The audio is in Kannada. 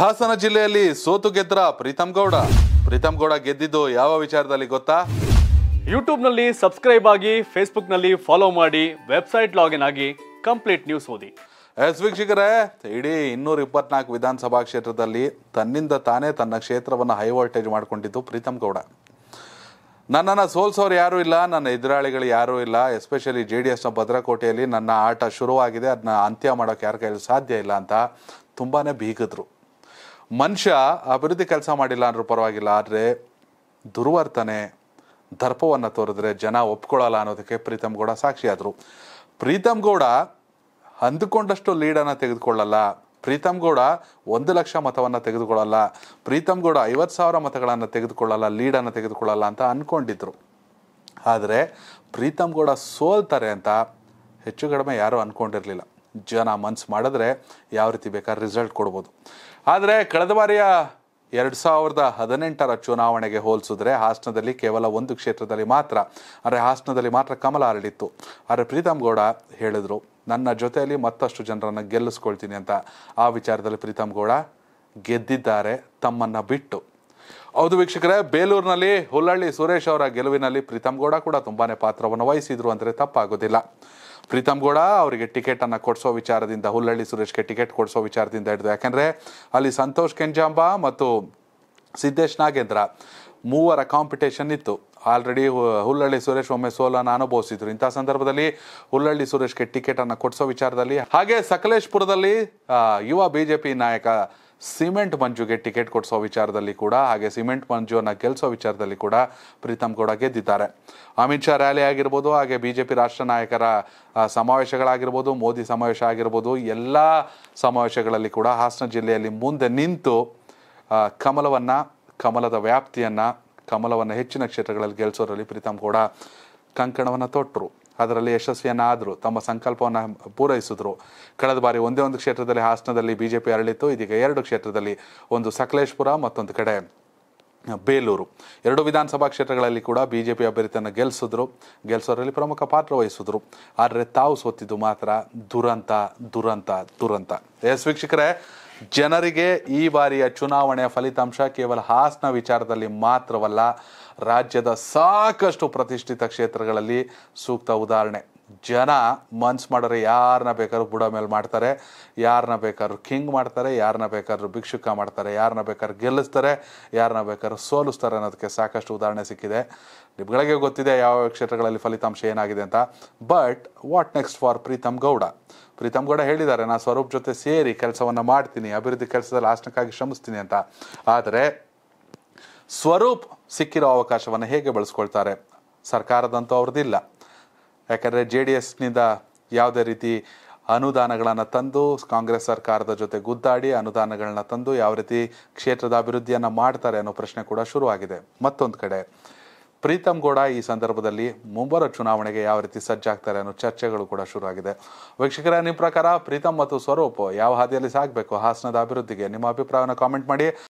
ಹಾಸನ ಜಿಲ್ಲೆಯಲ್ಲಿ ಸೋತು ಗೆದ್ರ ಪ್ರೀತಮ್ ಗೌಡ ಪ್ರೀತಮ್ ಗೌಡ ಗೆದ್ದಿದ್ದು ಯಾವ ವಿಚಾರದಲ್ಲಿ ಗೊತ್ತಾ ಯೂಟ್ಯೂಬ್ನಲ್ಲಿ ಸಬ್ಸ್ಕ್ರೈಬ್ ಆಗಿ ಫೇಸ್ಬುಕ್ನಲ್ಲಿ ಫಾಲೋ ಮಾಡಿ ವೆಬ್ಸೈಟ್ ಲಾಗಿನ್ ಆಗಿ ಕಂಪ್ಲೀಟ್ ನ್ಯೂಸ್ ಓದಿ ಎಸ್ ವೀಕ್ಷಕರೇ ಇಡೀ ಇನ್ನೂರ ಇಪ್ಪತ್ನಾಲ್ಕು ವಿಧಾನಸಭಾ ಕ್ಷೇತ್ರದಲ್ಲಿ ತನ್ನಿಂದ ತಾನೇ ತನ್ನ ಕ್ಷೇತ್ರವನ್ನು ಹೈ ವೋಲ್ಟೇಜ್ ಮಾಡಿಕೊಂಡಿದ್ದು ಪ್ರೀತಮ್ ಗೌಡ ನನ್ನನ್ನು ಸೋಲ್ಸೋರು ಯಾರೂ ಇಲ್ಲ ನನ್ನ ಎದುರಾಳಿಗಳು ಯಾರೂ ಇಲ್ಲ ಎಸ್ಪೆಷಲಿ ಜೆ ಡಿ ಎಸ್ನ ಭದ್ರಕೋಟೆಯಲ್ಲಿ ನನ್ನ ಆಟ ಶುರುವಾಗಿದೆ ಅದನ್ನ ಅಂತ್ಯ ಮಾಡೋಕ್ಕೆ ಯಾರ ಕೈಯಲ್ಲಿ ಸಾಧ್ಯ ಇಲ್ಲ ಅಂತ ತುಂಬಾ ಬೀಗಿದ್ರು ಮನುಷ್ಯ ಅಭಿವೃದ್ಧಿ ಕೆಲಸ ಮಾಡಿಲ್ಲ ಅಂದ್ರೂ ಪರವಾಗಿಲ್ಲ ಆದರೆ ದುರ್ವರ್ತನೆ ದರ್ಪವನ್ನು ತೋರಿದ್ರೆ ಜನ ಒಪ್ಕೊಳ್ಳಲ್ಲ ಅನ್ನೋದಕ್ಕೆ ಪ್ರೀತಮ್ ಗೌಡ ಸಾಕ್ಷಿಯಾದರು ಪ್ರೀತಮ್ ಗೌಡ ಅಂದುಕೊಂಡಷ್ಟು ಲೀಡನ್ನು ತೆಗೆದುಕೊಳ್ಳಲ್ಲ ಪ್ರೀತಮ್ ಗೌಡ ಒಂದು ಲಕ್ಷ ಮತವನ್ನು ತೆಗೆದುಕೊಳ್ಳಲ್ಲ ಪ್ರೀತಮ್ ಗೌಡ ಐವತ್ತು ಸಾವಿರ ಮತಗಳನ್ನು ತೆಗೆದುಕೊಳ್ಳಲ್ಲ ಲೀಡನ್ನು ತೆಗೆದುಕೊಳ್ಳಲ್ಲ ಅಂತ ಅಂದ್ಕೊಂಡಿದ್ರು ಆದರೆ ಪ್ರೀತಮ್ ಗೌಡ ಸೋಲ್ತಾರೆ ಅಂತ ಹೆಚ್ಚು ಕಡಿಮೆ ಯಾರೂ ಅಂದ್ಕೊಂಡಿರಲಿಲ್ಲ ಜನ ಮನ್ಸು ಮಾಡಿದ್ರೆ ಯಾವ ರೀತಿ ಬೇಕಾದ್ರೆ ರಿಸಲ್ಟ್ ಕೊಡ್ಬೋದು ಆದರೆ ಕಳೆದ ಬಾರಿಯ ಎರಡು ಸಾವಿರದ ಹದಿನೆಂಟರ ಚುನಾವಣೆಗೆ ಹೋಲಿಸಿದ್ರೆ ಹಾಸನದಲ್ಲಿ ಕೇವಲ ಒಂದು ಕ್ಷೇತ್ರದಲ್ಲಿ ಮಾತ್ರ ಅಂದರೆ ಹಾಸನದಲ್ಲಿ ಮಾತ್ರ ಕಮಲ ಹರಡಿತ್ತು ಆದರೆ ಪ್ರೀತಮ್ ಗೌಡ ಹೇಳಿದರು ನನ್ನ ಜೊತೆಯಲ್ಲಿ ಮತ್ತಷ್ಟು ಜನರನ್ನು ಗೆಲ್ಲಿಸ್ಕೊಳ್ತೀನಿ ಅಂತ ಆ ವಿಚಾರದಲ್ಲಿ ಪ್ರೀತಮ್ ಗೌಡ ಗೆದ್ದಿದ್ದಾರೆ ತಮ್ಮನ್ನು ಬಿಟ್ಟು ಹೌದು ವೀಕ್ಷಕರೇ ಬೇಲೂರಿನಲ್ಲಿ ಹುಲ್ಲಳ್ಳಿ ಸುರೇಶ್ ಅವರ ಗೆಲುವಿನಲ್ಲಿ ಪ್ರೀತಮ್ ಗೌಡ ಕೂಡ ತುಂಬಾನೇ ಪಾತ್ರವನ್ನು ವಹಿಸಿದ್ರು ಅಂದರೆ ತಪ್ಪಾಗೋದಿಲ್ಲ ಪ್ರೀತಮ್ ಗೌಡ ಅವರಿಗೆ ಟಿಕೆಟ್ ಅನ್ನು ಕೊಡಿಸೋ ವಿಚಾರದಿಂದ ಹುಲ್ಲಳ್ಳಿ ಸುರೇಶ್ಗೆ ಟಿಕೆಟ್ ಕೊಡಿಸೋ ವಿಚಾರದಿಂದ ಹಿಡಿದು ಯಾಕೆಂದರೆ ಅಲ್ಲಿ ಸಂತೋಷ್ ಕೆಂಜಾಂಬ ಮತ್ತು ಸಿದ್ದೇಶ್ ನಾಗೇಂದ್ರ ಮೂವರ ಕಾಂಪಿಟೇಷನ್ ಇತ್ತು ಆಲ್ರೆಡಿ ಹುಲ್ಲಳ್ಳಿ ಸುರೇಶ್ ಒಮ್ಮೆ ಸೋಲನ್ನು ಅನುಭವಿಸಿದ್ರು ಇಂಥ ಸಂದರ್ಭದಲ್ಲಿ ಹುಲ್ಲಳ್ಳಿ ಸುರೇಶ್ಗೆ ಟಿಕೆಟ್ ಅನ್ನು ಕೊಡಿಸೋ ವಿಚಾರದಲ್ಲಿ ಹಾಗೆ ಸಕಲೇಶ್ಪುರದಲ್ಲಿ ಯುವ ಬಿಜೆಪಿ ನಾಯಕ ಸಿಮೆಂಟ್ ಮಂಜುಗೆ ಟಿಕೆಟ್ ಕೊಡಿಸೋ ವಿಚಾರದಲ್ಲಿ ಕೂಡ ಹಾಗೆ ಸಿಮೆಂಟ್ ಮಂಜುವನ್ನು ಗೆಲ್ಲಿಸೋ ವಿಚಾರದಲ್ಲಿ ಕೂಡ ಪ್ರೀತಮ್ ಗೌಡ ಗೆದ್ದಿದ್ದಾರೆ ಅಮಿತ್ ಶಾ ರ್ಯಾಲಿ ಆಗಿರ್ಬೋದು ಹಾಗೆ ಬಿ ಜೆ ಪಿ ರಾಷ್ಟ್ರ ನಾಯಕರ ಸಮಾವೇಶಗಳಾಗಿರ್ಬೋದು ಮೋದಿ ಸಮಾವೇಶ ಆಗಿರ್ಬೋದು ಎಲ್ಲ ಸಮಾವೇಶಗಳಲ್ಲಿ ಕೂಡ ಹಾಸನ ಜಿಲ್ಲೆಯಲ್ಲಿ ಮುಂದೆ ನಿಂತು ಕಮಲವನ್ನು ಕಮಲದ ವ್ಯಾಪ್ತಿಯನ್ನು ಕಮಲವನ್ನು ಹೆಚ್ಚಿನ ಕ್ಷೇತ್ರಗಳಲ್ಲಿ ಗೆಲ್ಲಿಸೋದ್ರಲ್ಲಿ ಪ್ರೀತಮ್ ಗೌಡ ಕಂಕಣವನ್ನು ತೊಟ್ಟರು ಅದರಲ್ಲಿ ಯಶಸ್ವಿಯನ್ನಾದರೂ ತಮ್ಮ ಸಂಕಲ್ಪವನ್ನು ಪೂರೈಸಿದ್ರು ಕಳೆದ ಬಾರಿ ಒಂದೇ ಒಂದು ಕ್ಷೇತ್ರದಲ್ಲಿ ಹಾಸನದಲ್ಲಿ ಬಿಜೆಪಿ ಅರಳಿತ್ತು ಇದೀಗ ಎರಡು ಕ್ಷೇತ್ರದಲ್ಲಿ ಒಂದು ಸಕಲೇಶ್ಪುರ ಮತ್ತೊಂದು ಕಡೆ ಬೇಲೂರು ಎರಡು ವಿಧಾನಸಭಾ ಕ್ಷೇತ್ರಗಳಲ್ಲಿ ಕೂಡ ಬಿಜೆಪಿ ಅಭ್ಯರ್ಥಿಯನ್ನು ಗೆಲ್ಲಿಸಿದ್ರು ಗೆಲ್ಲಿಸೋರಲ್ಲಿ ಪ್ರಮುಖ ಪಾತ್ರ ವಹಿಸಿದ್ರು ಆದರೆ ತಾವು ಸೋತಿದ್ದು ಮಾತ್ರ ದುರಂತ ದುರಂತ ದುರಂತ ಎಸ್ ವೀಕ್ಷಕರೇ ಜನರಿಗೆ ಈ ಬಾರಿಯ ಚುನಾವಣೆಯ ಫಲಿತಾಂಶ ಕೇವಲ ಹಾಸನ ವಿಚಾರದಲ್ಲಿ ಮಾತ್ರವಲ್ಲ ರಾಜ್ಯದ ಸಾಕಷ್ಟು ಪ್ರತಿಷ್ಠಿತ ಕ್ಷೇತ್ರಗಳಲ್ಲಿ ಸೂಕ್ತ ಉದಾಹರಣೆ ಜನ ಮನ್ಸು ಮಾಡೋರೆ ಯಾರನ್ನ ಬೇಕಾದ್ರೂ ಬುಡ ಮೇಲೆ ಮಾಡ್ತಾರೆ ಯಾರನ್ನ ಬೇಕಾದ್ರೂ ಕಿಂಗ್ ಮಾಡ್ತಾರೆ ಯಾರನ್ನ ಬೇಕಾದ್ರೂ ಭಿಕ್ಷುಕ ಮಾಡ್ತಾರೆ ಯಾರನ್ನ ಬೇಕಾದ್ರೂ ಗೆಲ್ಲಿಸ್ತಾರೆ ಯಾರನ್ನ ಬೇಕಾದ್ರೂ ಸೋಲಿಸ್ತಾರೆ ಅನ್ನೋದಕ್ಕೆ ಸಾಕಷ್ಟು ಉದಾಹರಣೆ ಸಿಕ್ಕಿದೆ ನಿಮ್ಗಳಿಗೆ ಗೊತ್ತಿದೆ ಯಾವ ಕ್ಷೇತ್ರಗಳಲ್ಲಿ ಫಲಿತಾಂಶ ಏನಾಗಿದೆ ಅಂತ but what next for Preetham Gowda Preetham Gowda ಹೇಳಿದ್ದಾರೆ ನಾನು ಸ್ವರೂಪ್ ಜೊತೆ ಸೇರಿ ಕೆಲಸವನ್ನು ಮಾಡ್ತೀನಿ ಅಭಿವೃದ್ಧಿ ಕೆಲಸದಲ್ಲಿ ಆಸನಕ್ಕಾಗಿ ಶ್ರಮಿಸ್ತೀನಿ ಅಂತ ಆದರೆ ಸ್ವರೂಪ್ ಸಿಕ್ಕಿರೋ ಅವಕಾಶವನ್ನು ಹೇಗೆ ಬಳಸ್ಕೊಳ್ತಾರೆ ಸರ್ಕಾರದಂತೂ ಅವ್ರದ್ದಿಲ್ಲ ಯಾಕಂದರೆ ಜೆ ಡಿ ಎಸ್ನಿಂದ ಯಾವುದೇ ರೀತಿ ಅನುದಾನಗಳನ್ನು ತಂದು ಕಾಂಗ್ರೆಸ್ ಸರ್ಕಾರದ ಜೊತೆ ಗುದ್ದಾಡಿ ಅನುದಾನಗಳನ್ನ ತಂದು ಯಾವ ರೀತಿ ಕ್ಷೇತ್ರದ ಅಭಿವೃದ್ಧಿಯನ್ನು ಮಾಡ್ತಾರೆ ಅನ್ನೋ ಪ್ರಶ್ನೆ ಕೂಡ ಶುರುವಾಗಿದೆ ಮತ್ತೊಂದು ಕಡೆ ಪ್ರೀತಮ್ ಗೌಡ ಈ ಸಂದರ್ಭದಲ್ಲಿ ಮುಂಬರುವ ಚುನಾವಣೆಗೆ ಯಾವ ರೀತಿ ಸಜ್ಜಾಗ್ತಾರೆ ಅನ್ನೋ ಚರ್ಚೆಗಳು ಕೂಡ ಶುರುವಾಗಿದೆ ವೀಕ್ಷಕರ ನಿಮ್ಮ ಪ್ರಕಾರ ಪ್ರೀತಮ್ ಮತ್ತು ಸ್ವರೂಪ್ ಯಾವ ಹಾದಿಯಲ್ಲಿ ಸಾಗಬೇಕು ಹಾಸನದ ಅಭಿವೃದ್ಧಿಗೆ ನಿಮ್ಮ ಅಭಿಪ್ರಾಯವನ್ನು ಕಾಮೆಂಟ್ ಮಾಡಿ